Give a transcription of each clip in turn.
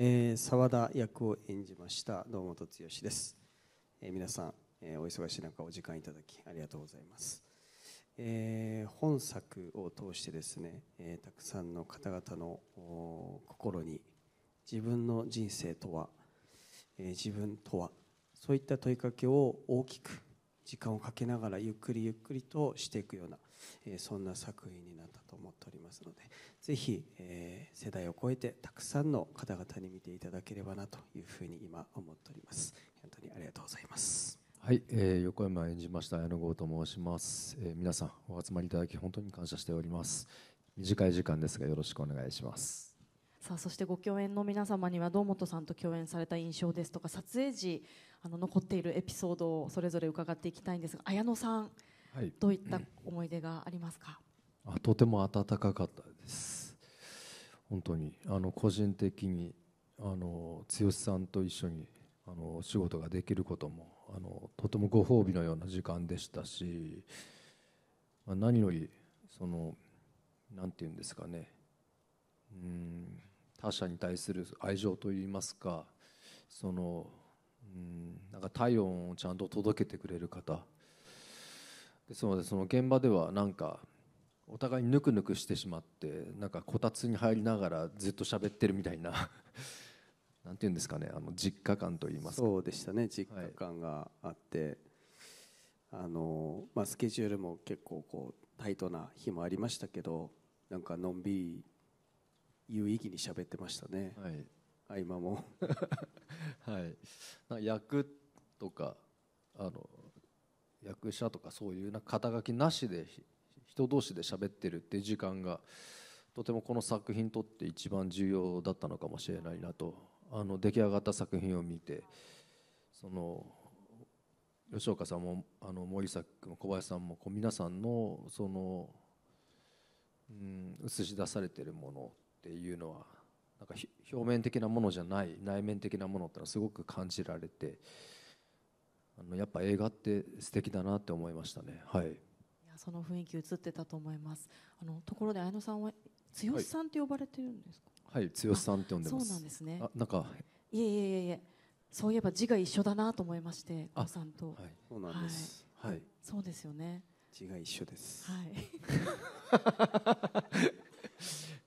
えー、沢田役を演じました堂本剛です、えー、皆さん、えー、お忙しい中お時間いただきありがとうございます、えー、本作を通してですね、えー、たくさんの方々の心に自分の人生とは、えー、自分とはそういった問いかけを大きく時間をかけながらゆっくりゆっくりとしていくような、えそんな作品になったと思っておりますのでぜひ、え世代を超えてたくさんの方々に見ていただければなというふうに今思っております本当にありがとうございますはい、えー、横山演じました矢野剛と申します、えー、皆さんお集まりいただき本当に感謝しております短い時間ですがよろしくお願いしますさあそしてご共演の皆様には堂本さんと共演された印象ですとか撮影時あの残っているエピソードをそれぞれ伺っていきたいんですが綾野さん、はい、どういった思い出がありますかあとても温かかったです本当にあの個人的にあの剛さんと一緒にあの仕事ができることもあのとてもご褒美のような時間でしたし、まあ、何よりその何て言うんですかねうん他者に対する愛情といいますかそのうんなんか体温をちゃんと届けてくれる方ですのでその現場ではなんかお互いにぬくぬくしてしまってなんかこたつに入りながらずっと喋ってるみたいな なんていうんですかねあの実家感といいますかそうでしたね実家感があって、はい、あのまあ、スケジュールも結構こうタイトな日もありましたけどなんかのんびり有意義に喋ってましたね、はい、今も はい役とかあの役者とかそういうな肩書きなしで人同士で喋ってるっていう時間がとてもこの作品にとって一番重要だったのかもしれないなとあの出来上がった作品を見てその吉岡さんもあの森崎君小林さんもこう皆さんのその、うん、映し出されてるものっていうのはなんか表面的なものじゃない内面的なものってのはすごく感じられてあのやっぱ映画って素敵だなって思いましたねはいいやその雰囲気映ってたと思いますあのところで綾野さんは剛さんって呼ばれてるんですかはい、はい、剛さんって呼んでますそうなんですねあなんかいえいえいえいえそういえば字が一緒だなと思いまして剛さんとはいそうなんです、はい、そうですよね字が一緒ですはい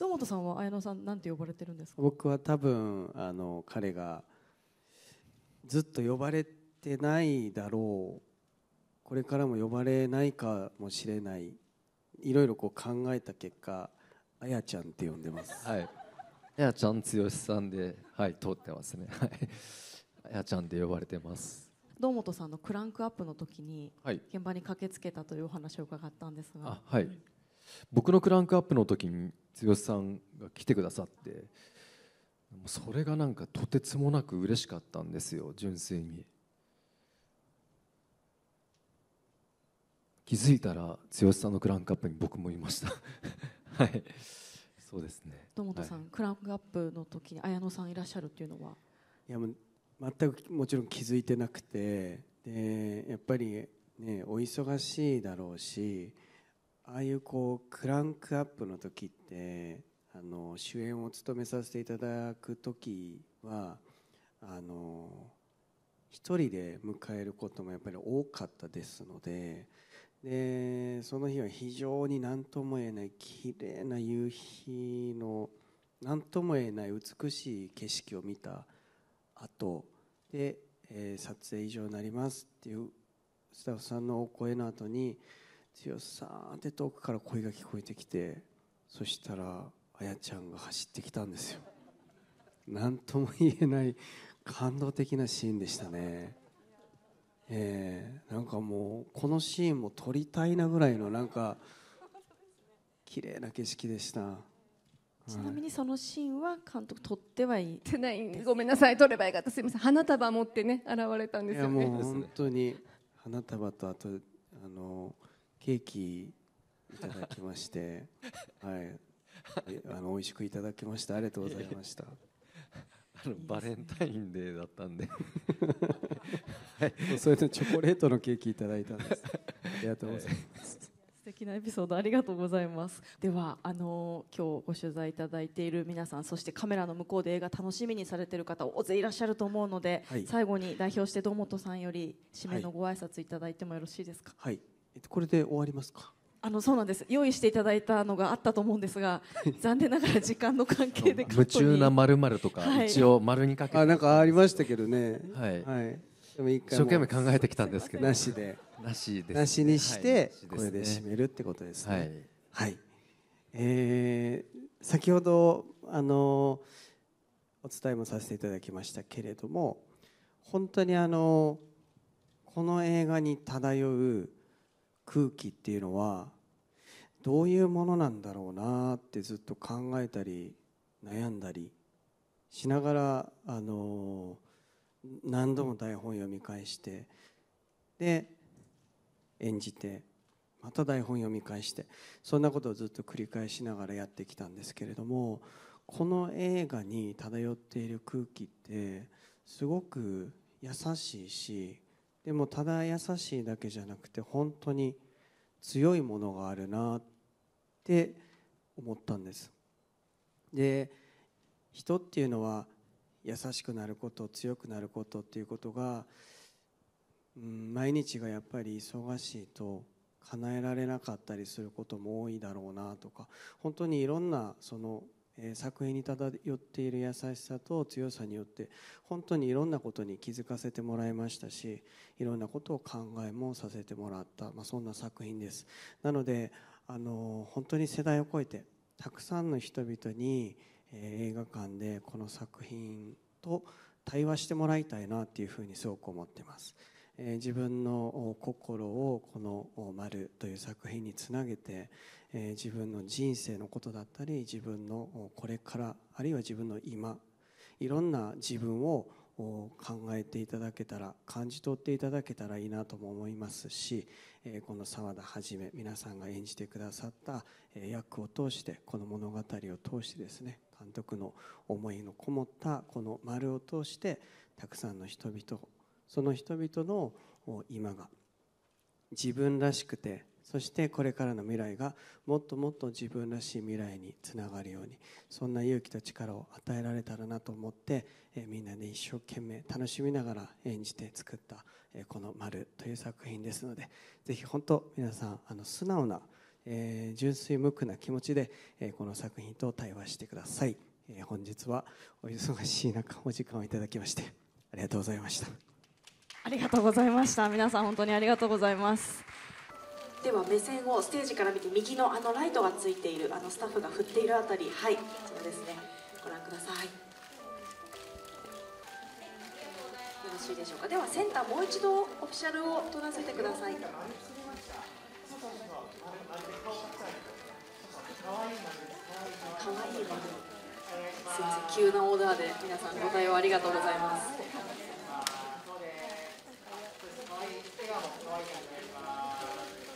堂本さんは綾野さんなんて呼ばれてるんですか僕は多分あの彼がずっと呼ばれてないだろうこれからも呼ばれないかもしれないいろいろこう考えた結果あやちゃんって呼んでますはいあやちゃん剛さんではい通ってますねはいあやちゃんで呼ばれてます堂本さんのクランクアップの時に現場に駆けつけたというお話を伺ったんですが、はい、僕のクランクアップの時に剛さんが来てくださってそれがなんかとてつもなく嬉しかったんですよ純粋に気づいたら剛さんのクランクアップに僕もいました はいそうですね堂本さん、はい、クランクアップの時に綾野さんいらっしゃるっていうのはいやもう全くもちろん気づいてなくてでやっぱりねお忙しいだろうしああいうこうクランクアップの時ってあの主演を務めさせていただく時はあの一人で迎えることもやっぱり多かったですのででその日は非常に何とも言えない綺麗な夕日の何とも言えない美しい景色を見た後で、えー、撮影以上になりますっていうスタッフさんのお声の後に「強さんって遠くから声が聞こえてきてそしたらあやちゃんが走ってきたんですよ何とも言えない感動的なシーンでしたねえー、なんかもうこのシーンも撮りたいなぐらいのなんか綺麗な景色でした。ちなみにそのシーンは監督撮ってはいってないごめんなさい撮ればよかったすみません花束持ってね現れたんですよね。いやもう本当に花束とあとあのーケーキいただきまして、はい、あの美味しくいただきましたありがとうございました。あのバレンタインデーだったんではい、それとチョコレートのケーキいただいたんです。ありがとうございます。素敵なエピソードありがとうございますではあの今日ご取材いただいている皆さんそしてカメラの向こうで映画楽しみにされている方大勢いらっしゃると思うので、はい、最後に代表して堂本さんより締めのご挨拶いただいてもよろしいですかはい、これで終わりますかあのそうなんです用意していただいたのがあったと思うんですが残念ながら時間の関係で夢中なまるとか、はい、一応丸にかけあなんかありましたけどねはい、はい、でも一回生懸命考えてきたんですけどなしでなしで、ね、なしにして、はいね、これで締めるってことですねはい、はい、えー、先ほどあのお伝えもさせていただきましたけれども本当にあのこの映画に漂う空気っていうのはどういうものなんだろうなってずっと考えたり悩んだりしながら、あの何度も台本読み返してで演じてまた台本読み返してそんなことをずっと繰り返しながらやってきたんですけれどもこの映画に漂っている空気ってすごく優しいしでもただ優しいだけじゃなくて本当に強いものがあるなって思ったんですで人っていうのは優しくなること強くなることっていうことが、うん、毎日がやっぱり忙しいと叶えられなかったりすることも多いだろうなとか本当にいろんなその作品に漂っている優しさと強さによって本当にいろんなことに気づかせてもらいましたしいろんなことを考えもさせてもらった、まあ、そんな作品ですなのであの本当に世代を超えてたくさんの人々に、え映画館でこの作品と対話してもらいたいなっていうふうにすごく思ってます。え自分の心をこの「丸という作品につなげて、え自分の人生のことだったり自分のこれからあるいは自分の今いろんな自分を考えていただけたら感じ取っていただけたらいいなとも思いますしこの澤田はじめ皆さんが演じてくださった役を通してこの物語を通してですね監督の思いのこもったこの丸を通してたくさんの人々その人々の今が自分らしくてそしてこれからの未来がもっともっと自分らしい未来につながるようにそんな勇気と力を与えられたらなと思って、えみんなで一生懸命楽しみながら演じて作った、えこの「丸という作品ですのでぜひ本当皆さんあの素直な、えー、純粋無垢な気持ちで、えこの作品と対話してください、え本日はお忙しい中お時間をいただきましてありがとうございました。ありがとうございました皆さん本当にありがとうございますでは目線をステージから見て右のあのライトがついているあのスタッフが振っているあたりはいこちらですねご覧くださいよろしいでしょうかではセンターもう一度オフィシャルを取らせてください可愛いい丸すいません急なオーダーで皆さんご対応ありがとうございます